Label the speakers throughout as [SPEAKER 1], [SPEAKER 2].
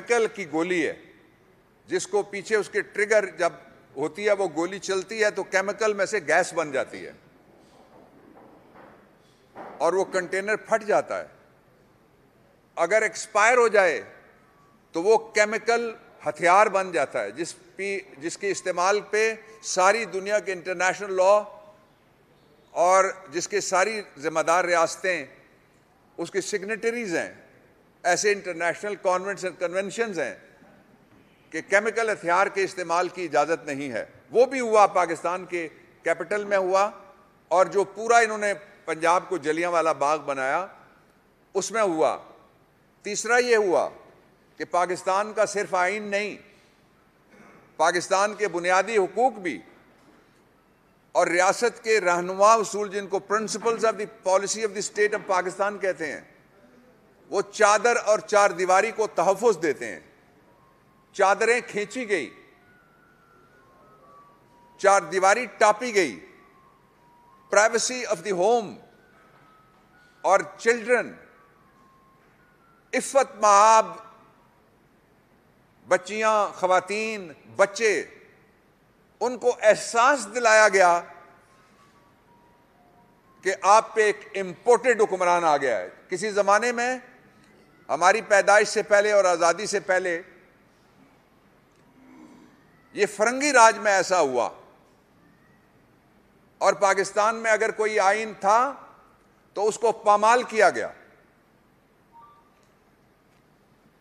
[SPEAKER 1] Chemical की गोली है जिसको पीछे उसके ट्रिगर जब होती है वो गोली चलती है तो केमिकल में से गैस बन जाती है और वो कंटेनर फट जाता है अगर एक्सपायर हो जाए तो वो केमिकल हथियार बन जाता है जिस पी जिसके इस्तेमाल पे सारी दुनिया के इंटरनेशनल लॉ और जिसके सारी जिम्मेदार रियासतें उसके सिग्नेटरीज हैं ऐसे इंटरनेशनल कॉन्वेंट्स एंड कन्वेंशन हैं कि केमिकल हथियार के इस्तेमाल की इजाज़त नहीं है वो भी हुआ पाकिस्तान के कैपिटल में हुआ और जो पूरा इन्होंने पंजाब को जलियाँ वाला बाग बनाया उसमें हुआ तीसरा ये हुआ कि पाकिस्तान का सिर्फ आइन नहीं पाकिस्तान के बुनियादी हकूक भी और रियासत के रहनुमा असूल जिनको principles of the policy of the state of Pakistan कहते हैं वो चादर और चार दीवारी को तहफुज देते हैं चादरें खींची गई चार दीवारी टापी गई प्राइवेसी ऑफ द होम और चिल्ड्रन इफ़त महाब बच्चियां खवतिन बच्चे उनको एहसास दिलाया गया कि आप पे एक इंपोर्टेड हुक्मरान आ गया है किसी ज़माने में हमारी पैदाइश से पहले और आज़ादी से पहले ये फरंगी राज में ऐसा हुआ और पाकिस्तान में अगर कोई आइन था तो उसको पामाल किया गया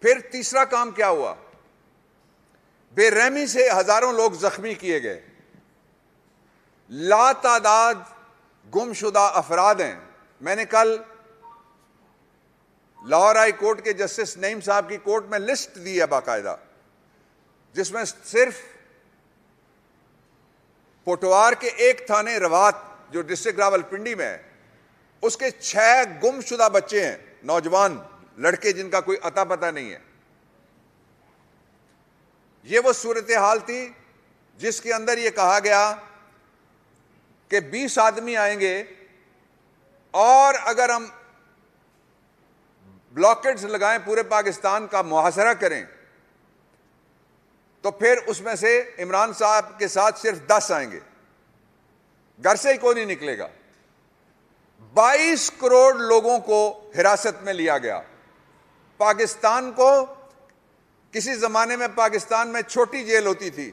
[SPEAKER 1] फिर तीसरा काम क्या हुआ बेरहमी से हजारों लोग जख्मी किए गए ला तादाद गुमशुदा अफराद हैं मैंने कल लाहौर हाई कोर्ट के जस्टिस नईम साहब की कोर्ट में लिस्ट दी है बाकायदा जिसमें सिर्फ पोटवार के एक थाने रवात जो डिस्ट्रिक्ट रावलपिंडी में है उसके छह गुमशुदा बच्चे हैं नौजवान लड़के जिनका कोई अता पता नहीं है यह वो सूरत हाल थी जिसके अंदर यह कहा गया कि 20 आदमी आएंगे और अगर हम ब्लॉकेट्स लगाएं पूरे पाकिस्तान का मुहासरा करें तो फिर उसमें से इमरान साहब के साथ सिर्फ दस आएंगे घर से ही कोई नहीं निकलेगा 22 करोड़ लोगों को हिरासत में लिया गया पाकिस्तान को किसी ज़माने में पाकिस्तान में छोटी जेल होती थी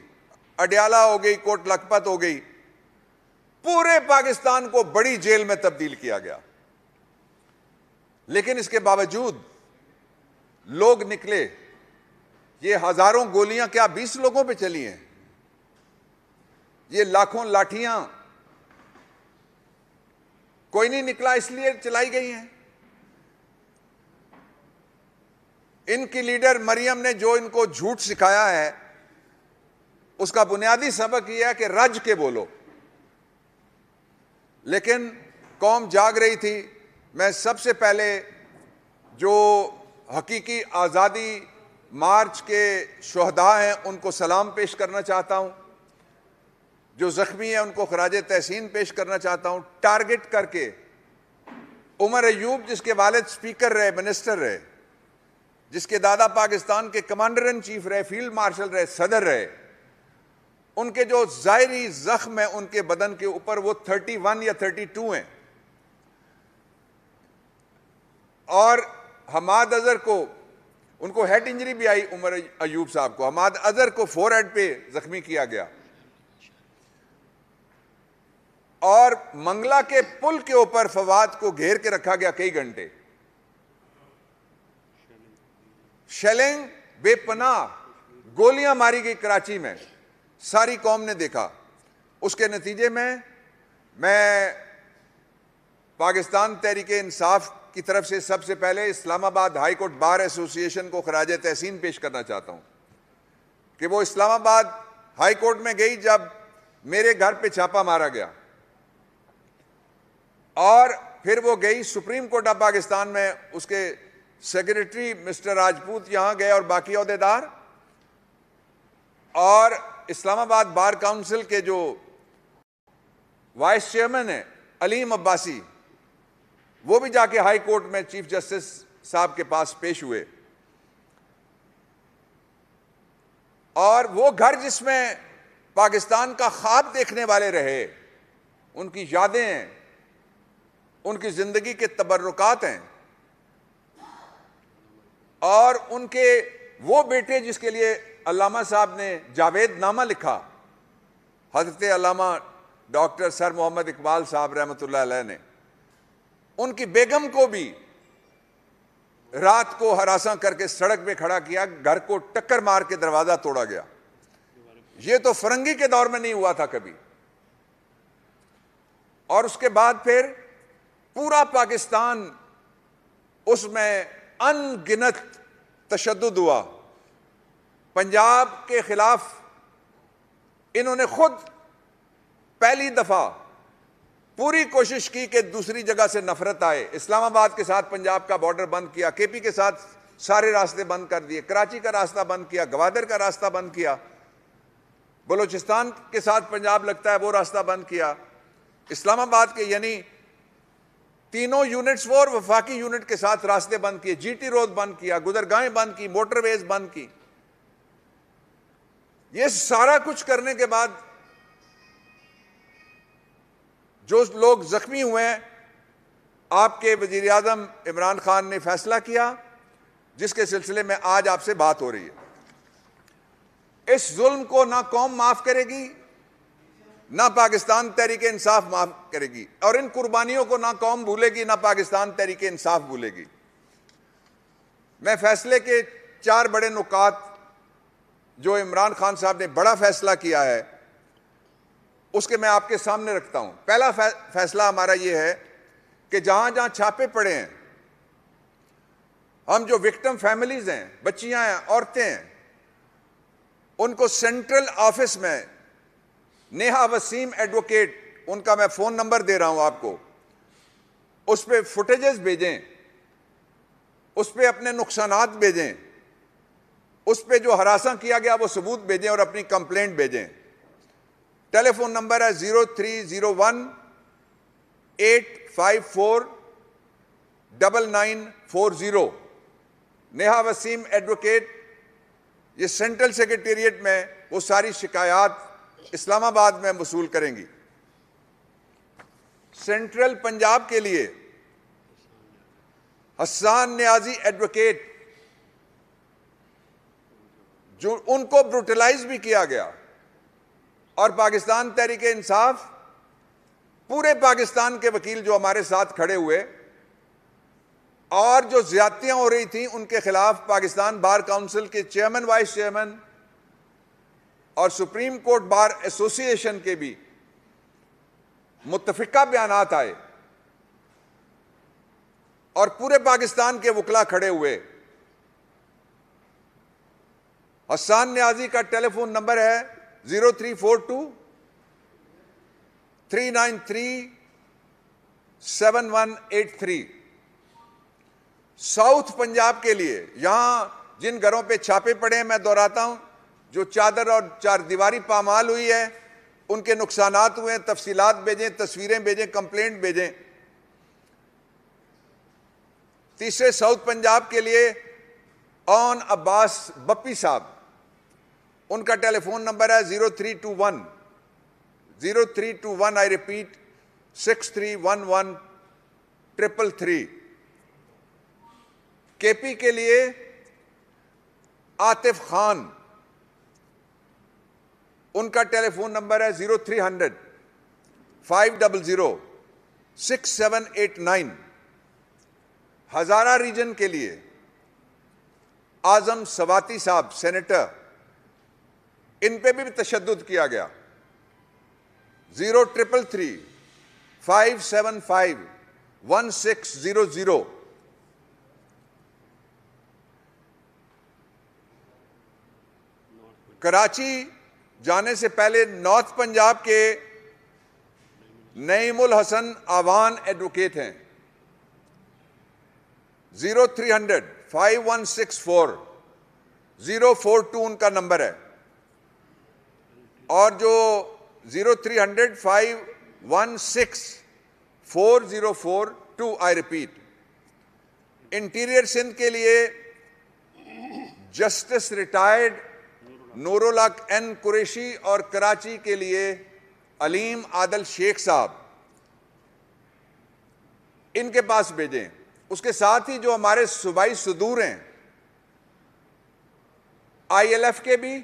[SPEAKER 1] अडयाला हो गई कोट लखपत हो गई पूरे पाकिस्तान को बड़ी जेल में तब्दील किया गया लेकिन इसके बावजूद लोग निकले ये हजारों गोलियां क्या बीस लोगों पे चली हैं ये लाखों लाठियां कोई नहीं निकला इसलिए चलाई गई हैं इनकी लीडर मरियम ने जो इनको झूठ सिखाया है उसका बुनियादी सबक यह है कि रज के बोलो लेकिन कौम जाग रही थी मैं सबसे पहले जो हकीकी आज़ादी मार्च के शहदा हैं उनको सलाम पेश करना चाहता हूँ जो ज़ख्मी हैं उनको खराज तहसीन पेश करना चाहता हूँ टारगेट करके उमर एयूब जिसके वालद स्पीकर रहे मिनिस्टर रहे जिसके दादा पाकिस्तान के कमांडर इन चीफ रहे फील्ड मार्शल रहे सदर रहे उनके जो ज़ाहरी ज़ख्म हैं उनके बदन के ऊपर वो 31 या 32 हैं और हमाद अजहर को उनको हेड इंजरी भी आई उमर अयूब साहब को हमाद अजहर को फोर हेड पे ज़ख्मी किया गया और मंगला के पुल के ऊपर फवाद को घेर के रखा गया कई घंटे शेलिंग बेपनाह गोलियां मारी गई कराची में सारी कौम ने देखा उसके नतीजे में मैं पाकिस्तान तहरीक इंसाफ की तरफ से सबसे पहले इस्लामाबाद हाईकोर्ट बार एसोसिएशन को खराज तहसीन पेश करना चाहता हूं कि वो इस्लामाबाद हाईकोर्ट में गई जब मेरे घर पे छापा मारा गया और फिर वो गई सुप्रीम कोर्ट ऑफ पाकिस्तान में उसके सेक्रेटरी मिस्टर राजपूत यहां गए और बाकी अहदेदार और इस्लामाबाद बार काउंसिल के जो वाइस चेयरमैन है अलीम अब्बासी वो भी जाके हाई कोर्ट में चीफ जस्टिस साहब के पास पेश हुए और वो घर जिसमें पाकिस्तान का ख्वाब देखने वाले रहे उनकी यादें हैं उनकी ज़िंदगी के तबर्रुकात हैं और उनके वो बेटे जिसके लिए अलामा साहब ने जावेद नामा लिखा हजरत अलामा डॉक्टर सर मोहम्मद इकबाल साहब रहमत ने उनकी बेगम को भी रात को हरासा करके सड़क पे खड़ा किया घर को टक्कर मार के दरवाजा तोड़ा गया ये तो फरंगी के दौर में नहीं हुआ था कभी और उसके बाद फिर पूरा पाकिस्तान उसमें अनगिनत तशद हुआ पंजाब के खिलाफ इन्होंने खुद पहली दफा पूरी कोशिश की कि दूसरी जगह से नफरत आए इस्लामाबाद के साथ पंजाब का बॉर्डर बंद किया केपी के साथ सारे रास्ते बंद कर दिए कराची का रास्ता बंद किया गवादर का रास्ता बंद किया बलूचिस्तान के साथ पंजाब लगता है वो रास्ता बंद किया इस्लामाबाद के यानी तीनों यूनिट्स वो और वफाकी यूनिट के साथ रास्ते बंद किए जीटी रोड बंद किया गुजरगाहें बंद की मोटरवेज बंद की ये सारा कुछ करने के बाद जो लोग ज़ख्मी हुए हैं आपके वजीर अजम इमरान खान ने फैसला किया जिसके सिलसिले में आज आपसे बात हो रही है इस जुल्म को ना कौम माफ़ करेगी ना पाकिस्तान तहरीक इंसाफ माफ करेगी और इन कुर्बानियों को ना कौम भूलेगी ना पाकिस्तान तहरीक इंसाफ भूलेगी मैं फैसले के चार बड़े नुकात जो इमरान खान साहब ने बड़ा फैसला किया है उसके मैं आपके सामने रखता हूं पहला फैसला हमारा यह है कि जहां जहां छापे पड़े हैं हम जो विक्टिम फैमिलीज हैं बच्चियां हैं औरतें हैं उनको सेंट्रल ऑफिस में नेहा वसीम एडवोकेट उनका मैं फ़ोन नंबर दे रहा हूं आपको उस पर फुटेजेस भेजें उस पर अपने नुकसान भेजें उस पर जो हरासा किया गया वो सबूत भेजें और अपनी कंप्लेंट भेजें टेलीफोन नंबर है zero three zero one eight five four double nine four zero Neha Waseem advocate ये सेंट्रल सेक्रेटेरिएट में वो सारी शिकायत इस्लामाबाद में वसूल करेंगी सेंट्रल पंजाब के लिए हसान न्याजी एडवोकेट जो उनको ब्रूटलाइज भी किया गया और पाकिस्तान तहरीक इंसाफ पूरे पाकिस्तान के वकील जो हमारे साथ खड़े हुए और जो ज्यादतियां हो रही थी उनके खिलाफ पाकिस्तान बार काउंसिल के चेयरमैन वाइस चेयरमैन और सुप्रीम कोर्ट बार एसोसिएशन के भी मुतफिका बयान आए और पूरे पाकिस्तान के वकला खड़े हुए हसान न्याजी का टेलीफोन नंबर है zero three four two three nine three seven one eight three south Punjab के लिए यहां जिन घरों पे छापे पड़े हैं मैं दोहराता हूं जो चादर और चार दीवारी पामाल हुई है उनके नुकसान हुए हैं तफसीलात भेजें तस्वीरें भेजें कंप्लेंट भेजें तीसरे साउथ पंजाब के लिए ऑन अब्बास बप्पी साहब उनका टेलीफोन नंबर है zero three two one zero three two one I repeat six three one one triple three KP के लिए आतिफ खान उनका टेलीफोन नंबर है zero three hundred five double zero six seven eight nine Hazara region के लिए आज़म सवाती साहब senator इन पे भी तशद किया गया zero triple three five seven five one six zero zero Karachi जाने से पहले नॉर्थ पंजाब के नईमुल हसन आवान एडवोकेट हैं zero three hundred five one six four zero four two उनका नंबर है और जो zero three hundred five one six four zero four two I repeat interior Sindh के लिए justice retired Noorul Haq N Qureshi और कराची के लिए अलीम आदल शेख साहब इनके पास भेजें उसके साथ ही जो हमारे सूबाई सुदूर हैं आईएलएफ के भी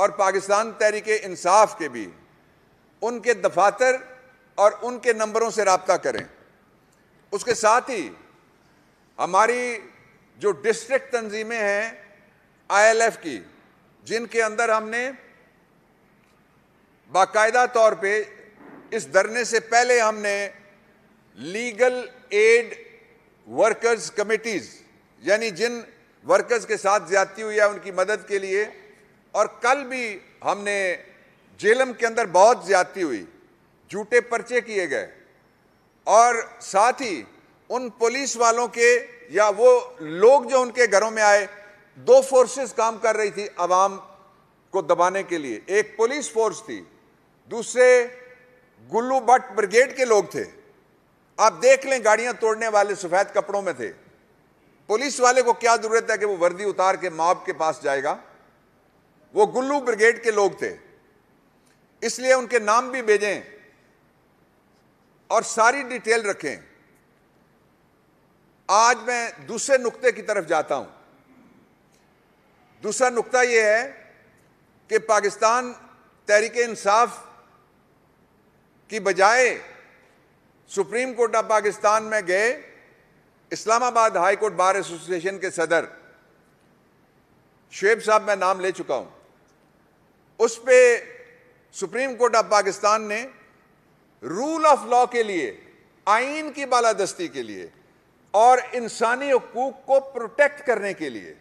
[SPEAKER 1] और पाकिस्तान तहरीक इंसाफ के भी उनके दफातर और उनके नंबरों से रबता करें उसके साथ ही हमारी जो डिस्ट्रिक्ट तंजीमें हैं आईएलएफ की जिनके अंदर हमने बाकायदा तौर पे इस धरने से पहले हमने लीगल एड वर्कर्स कमेटीज़ यानी जिन वर्कर्स के साथ ज्यादती हुई है उनकी मदद के लिए और कल भी हमने जेलम के अंदर बहुत ज्यादती हुई झूठे पर्चे किए गए और साथ ही उन पुलिस वालों के या वो लोग जो उनके घरों में आए दो फोर्सेस काम कर रही थी आवाम को दबाने के लिए एक पुलिस फोर्स थी दूसरे गुल्लू भट्ट ब्रिगेड के लोग थे आप देख लें गाड़ियां तोड़ने वाले सफेद कपड़ों में थे पुलिस वाले को क्या जरूरत है कि वो वर्दी उतार के मॉब के पास जाएगा वो गुल्लू ब्रिगेड के लोग थे इसलिए उनके नाम भी भेजें और सारी डिटेल रखें आज मैं दूसरे नुक्ते की तरफ जाता हूं दूसरा नुक्ता यह है कि पाकिस्तान तहरीक इंसाफ की बजाय सुप्रीम कोर्ट ऑफ पाकिस्तान में गए Islamabad high court bar association के सदर शेब साहब मैं नाम ले चुका हूं उस पर सुप्रीम कोर्ट ऑफ पाकिस्तान ने रूल ऑफ लॉ के लिए आइन की बालादस्ती के लिए और इंसानी हकूक को प्रोटेक्ट करने के लिए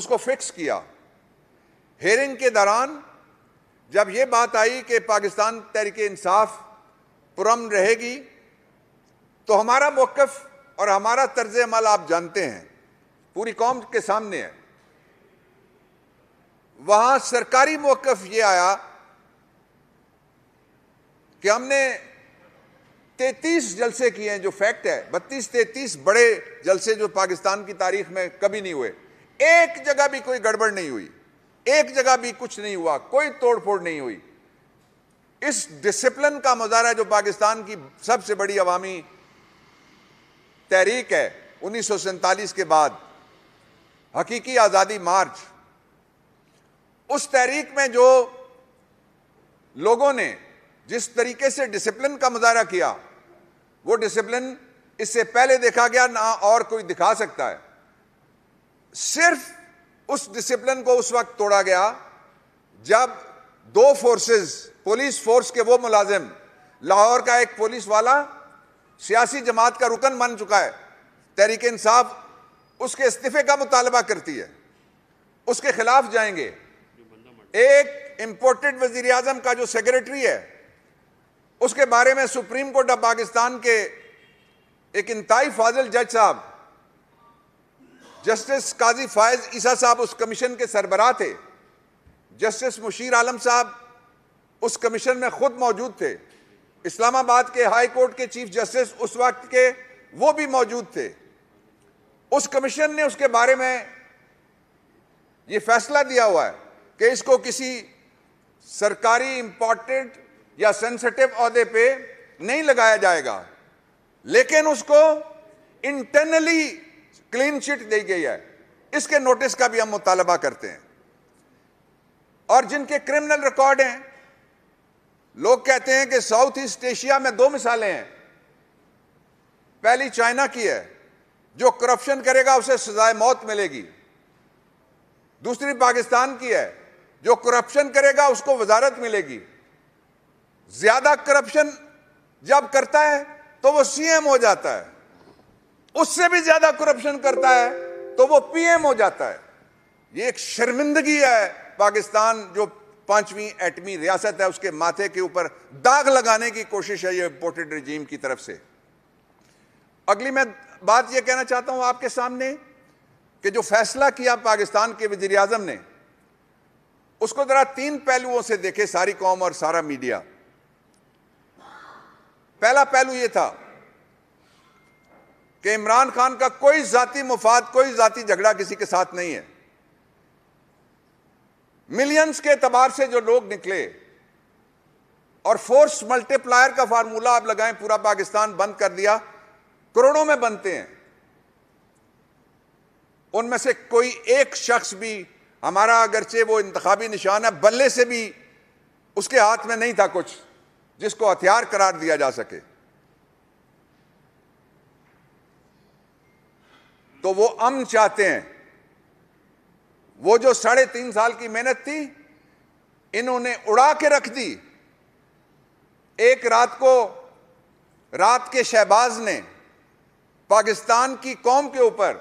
[SPEAKER 1] उसको फिक्स किया हेरिंग के दौरान जब ये बात आई कि पाकिस्तान तहरीक इंसाफ पुरम रहेगी तो हमारा मौकफ़ और हमारा तर्ज अमल आप जानते हैं पूरी कौम के सामने है वहां सरकारी मौकफ यह आया कि हमने 33 जलसे किए हैं जो फैक्ट है 32 33 बड़े जलसे जो पाकिस्तान की तारीख में कभी नहीं हुए एक जगह भी कोई गड़बड़ नहीं हुई एक जगह भी कुछ नहीं हुआ कोई तोड़फोड़ नहीं हुई इस डिसिप्लिन का मुजाहरा जो पाकिस्तान की सबसे बड़ी अवामी तहरीक है उन्नीस के बाद हकीकी आज़ादी मार्च उस तहरीक में जो लोगों ने जिस तरीके से डिसिप्लिन का मुजाहरा किया वो डिसिप्लिन इससे पहले देखा गया ना और कोई दिखा सकता है सिर्फ उस डिसिप्लिन को उस वक्त तोड़ा गया जब दो फोर्सेस पुलिस फोर्स के वो मुलाजिम लाहौर का एक पुलिस वाला सियासी जमात का रुकन बन चुका है तहरीक इंसाफ उसके इस्तीफे का मुतालबा करती है उसके खिलाफ जाएंगे एक इंपोर्टेड वजीर अजम का जो सेक्रेटरी है उसके बारे में सुप्रीम कोर्ट ऑफ पाकिस्तान के एक इंतई फाजिल जज साहब जस्टिस काजी फायज ईसा साहब उस कमीशन के सरबराह थे जस्टिस मुशीर आलम साहब उस कमीशन में खुद मौजूद थे इस्लामाबाद के हाई कोर्ट के चीफ जस्टिस उस वक्त के वो भी मौजूद थे उस कमीशन ने उसके बारे में ये फैसला दिया हुआ है कि इसको किसी सरकारी इंपॉर्टेंट या सेंसिटिव अहदे पे नहीं लगाया जाएगा लेकिन उसको इंटरनली क्लीन चिट दी गई है इसके नोटिस का भी हम मुतालबा करते हैं और जिनके क्रिमिनल रिकॉर्ड हैं लोग कहते हैं कि साउथ ईस्ट एशिया में दो मिसालें हैं पहली चाइना की है जो करप्शन करेगा उसे सजाए मौत मिलेगी दूसरी पाकिस्तान की है जो करप्शन करेगा उसको वजारत मिलेगी ज्यादा करप्शन जब करता है तो वो सीएम हो जाता है उससे भी ज्यादा करप्शन करता है तो वो पीएम हो जाता है ये एक शर्मिंदगी है पाकिस्तान जो पांचवी एटमी रियासत है उसके माथे के ऊपर दाग लगाने की कोशिश है ये इंपोर्टेड रिजीम की तरफ से अगली मैं बात ये कहना चाहता हूं आपके सामने कि जो फैसला किया पाकिस्तान के वजीर ने उसको जरा तीन पहलुओं से देखे सारी कौम और सारा मीडिया पहला पहलू यह था कि इमरान खान का कोई जाति मुफाद कोई जाति झगड़ा किसी के साथ नहीं है मिलियंस के एतबार से जो लोग निकले और फोर्स मल्टीप्लायर का फार्मूला आप लगाएं पूरा पाकिस्तान बंद कर दिया करोड़ों में बनते हैं उनमें से कोई एक शख्स भी हमारा अगरचे वो इंतबी निशान है बल्ले से भी उसके हाथ में नहीं था कुछ जिसको हथियार करार दिया जा सके तो वो अम चाहते हैं वो जो साढ़े तीन साल की मेहनत थी इन्होंने उड़ा के रख दी एक रात को रात के शहबाज ने पाकिस्तान की कौम के ऊपर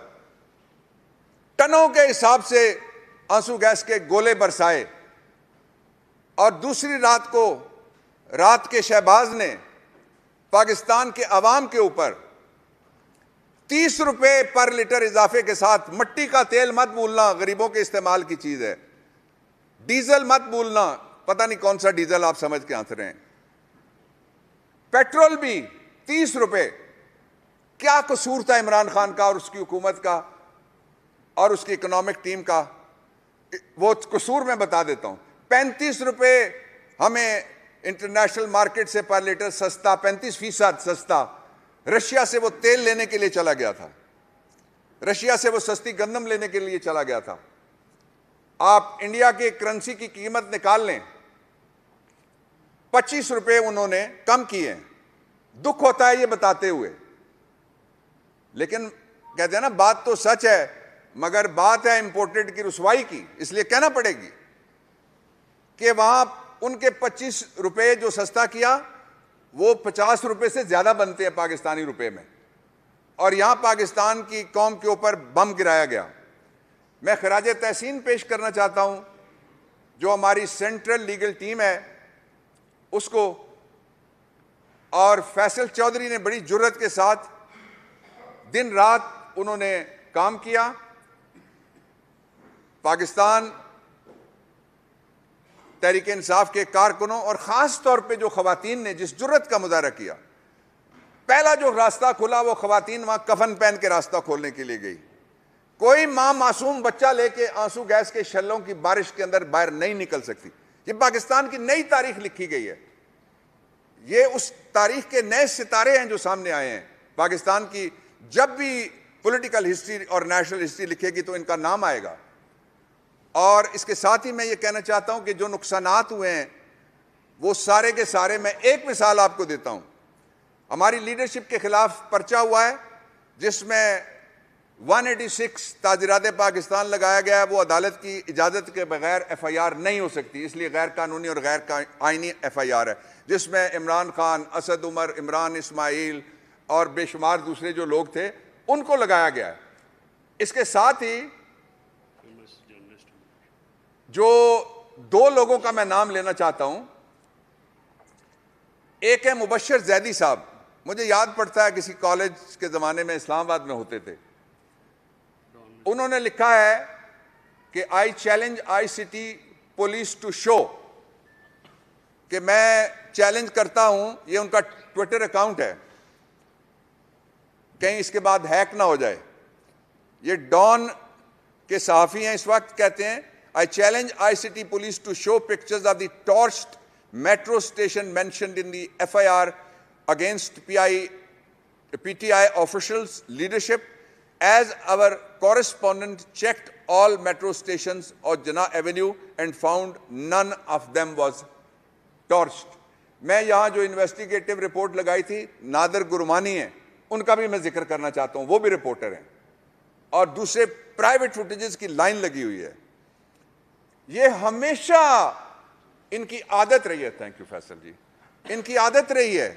[SPEAKER 1] टनों के हिसाब से आंसू गैस के गोले बरसाए और दूसरी रात को रात के शहबाज ने पाकिस्तान के अवाम के ऊपर तीस रुपए पर लीटर इजाफे के साथ मट्टी का तेल मत भूलना गरीबों के इस्तेमाल की चीज़ है डीजल मत भूलना पता नहीं कौन सा डीजल आप समझ के आंसर रहे हैं पेट्रोल भी तीस रुपए क्या कसूर था इमरान खान का और उसकी हुकूमत का और उसकी इकोनॉमिक टीम का वो कसूर में बता देता हूँ पैंतीस रुपये हमें इंटरनेशनल मार्केट से पर लीटर सस्ता पैंतीस फीसद सस्ता रशिया से वो तेल लेने के लिए चला गया था रशिया से वो सस्ती गंदम लेने के लिए चला गया था आप इंडिया के करेंसी की कीमत निकाल लें पच्चीस रुपए उन्होंने कम किए दुख होता है ये बताते हुए लेकिन कहते हैं ना बात तो सच है मगर बात है इंपोर्टेड की रसवाई की इसलिए कहना पड़ेगी कि वहां उनके 25 रुपए जो सस्ता किया वो 50 रुपए से ज्यादा बनते हैं पाकिस्तानी रुपए में और यहां पाकिस्तान की कौम के ऊपर बम गिराया गया मैं खराज तहसीन पेश करना चाहता हूं जो हमारी सेंट्रल लीगल टीम है उसको और फैसल चौधरी ने बड़ी जुर्रत के साथ दिन रात उन्होंने काम किया पाकिस्तान तहरीक इंसाफ के कारकुनों और ख़ास तौर पर जो खुतिन ने जिस जरूरत का मुजाहरा किया पहला जो रास्ता खुला वो ख़वान वहाँ कफन पहन के रास्ता खोलने के लिए गई कोई माँ मासूम बच्चा लेके आंसू गैस के शलों की बारिश के अंदर बाहर नहीं निकल सकती ये पाकिस्तान की नई तारीख लिखी गई है ये उस तारीख के नए सितारे हैं जो सामने आए हैं पाकिस्तान की जब भी पॉलिटिकल हिस्ट्री और नेशनल हिस्ट्री लिखेगी तो इनका नाम आएगा और इसके साथ ही मैं ये कहना चाहता हूँ कि जो नुकसान हुए हैं वो सारे के सारे मैं एक मिसाल आपको देता हूँ हमारी लीडरशिप के खिलाफ पर्चा हुआ है जिसमें 186 ताजरात पाकिस्तान लगाया गया है वो अदालत की इजाज़त के बगैर एफआईआर नहीं हो सकती इसलिए गैर कानूनी और गैर आइनी एफआईआर है जिसमें इमरान खान असद उमर इमरान इसमाइल और बेशुमार दूसरे जो लोग थे उनको लगाया गया है इसके साथ ही जो दो लोगों का मैं नाम लेना चाहता हूं एक है मुबशर जैदी साहब मुझे याद पड़ता है किसी कॉलेज के ज़माने में इस्लामाबाद में होते थे उन्होंने लिखा है कि I challenge I city police to show कि मैं चैलेंज करता हूं ये उनका ट्विटर अकाउंट है कहीं इसके बाद हैक ना हो जाए ये डॉन के सहाफ़ी हैं इस वक्त कहते हैं I challenge ICT police to show pictures of the torched metro station mentioned in the FIR against PI, PTI officials' leadership as our correspondent checked all metro stations or Jana Avenue and found none of them was torched. मैं यहाँ जो investigative report लगाई थी नादर गुरमानी है उनका भी मैं जिक्र करना चाहता हूँ वो भी रिपोर्टर हैं और दूसरे प्राइवेट फुटेजेस की लाइन लगी हुई है ये हमेशा इनकी आदत रही है थैंक यू फैसल जी इनकी आदत रही है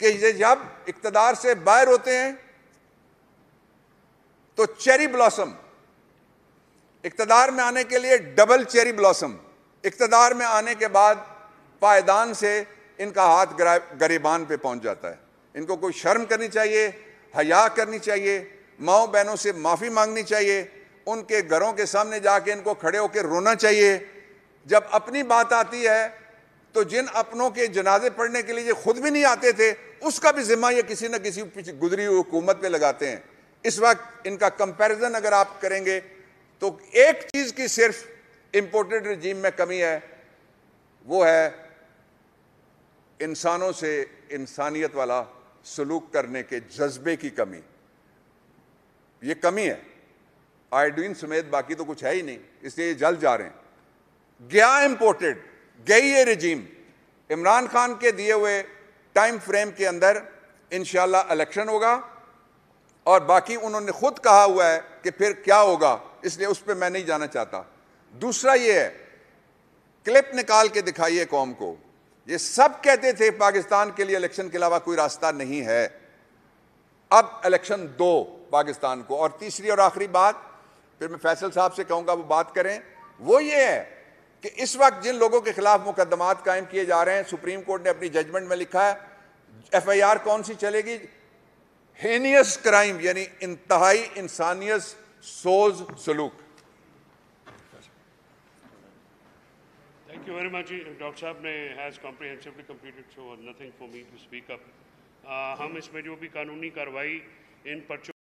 [SPEAKER 1] कि ये जब इकतदार से बाहर होते हैं तो चेरी ब्लॉसम इकतदार में आने के लिए डबल चेरी ब्लॉसम इकतदार में आने के बाद पायदान से इनका हाथ गरीबान पे पहुंच जाता है इनको कोई शर्म करनी चाहिए हया करनी चाहिए माओ बहनों से माफ़ी मांगनी चाहिए उनके घरों के सामने जाके इनको खड़े होकर रोना चाहिए जब अपनी बात आती है तो जिन अपनों के जनाजे पढ़ने के लिए खुद भी नहीं आते थे उसका भी जिम्मा ये किसी न किसी गुजरी हुकूमत पे लगाते हैं इस वक्त इनका कंपैरिजन अगर आप करेंगे तो एक चीज की सिर्फ इंपोर्टेड रिजीम में कमी है वो है इंसानों से इंसानियत वाला सलूक करने के जज्बे की कमी ये कमी है आयोडीन समेत बाकी तो कुछ है ही नहीं इसलिए जल जा रहे हैं गया इम्पोर्टेड गई ये रिजीम इमरान खान के दिए हुए टाइम फ्रेम के अंदर इंशाल्लाह इलेक्शन होगा और बाकी उन्होंने खुद कहा हुआ है कि फिर क्या होगा इसलिए उस पर मैं नहीं जाना चाहता दूसरा ये है क्लिप निकाल के दिखाइए कौम को ये सब कहते थे पाकिस्तान के लिए इलेक्शन के अलावा कोई रास्ता नहीं है अब इलेक्शन दो पाकिस्तान को और तीसरी और आखिरी बात फिर मैं फैसल साहब से कहूंगा वो बात करें वो ये है कि इस वक्त जिन लोगों के खिलाफ मुकदमात कायम किए जा रहे हैं सुप्रीम कोर्ट ने अपनी जजमेंट में लिखा है एफआईआर कौन सी चलेगी हेनियस क्राइम यानी इंतहाई इंसानियस सोज सलूक thank you very much Dr. Saab ne has comprehensively completed, so nothing for me to speak up. Uh, हम इसमें जो भी कानूनी कार्रवाई इन पर्चों